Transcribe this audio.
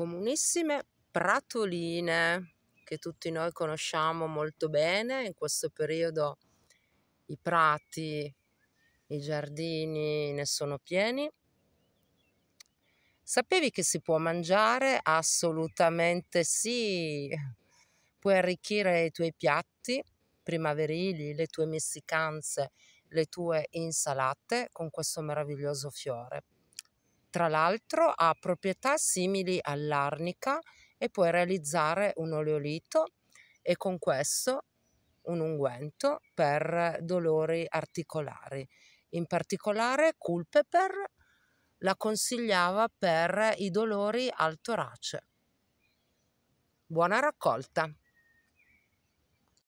comunissime pratoline che tutti noi conosciamo molto bene. In questo periodo i prati, i giardini ne sono pieni. Sapevi che si può mangiare? Assolutamente sì. Puoi arricchire i tuoi piatti primaverili, le tue messicanze, le tue insalate con questo meraviglioso fiore tra l'altro ha proprietà simili all'arnica e puoi realizzare un oleolito e con questo un unguento per dolori articolari. In particolare Culpeper la consigliava per i dolori al torace. Buona raccolta!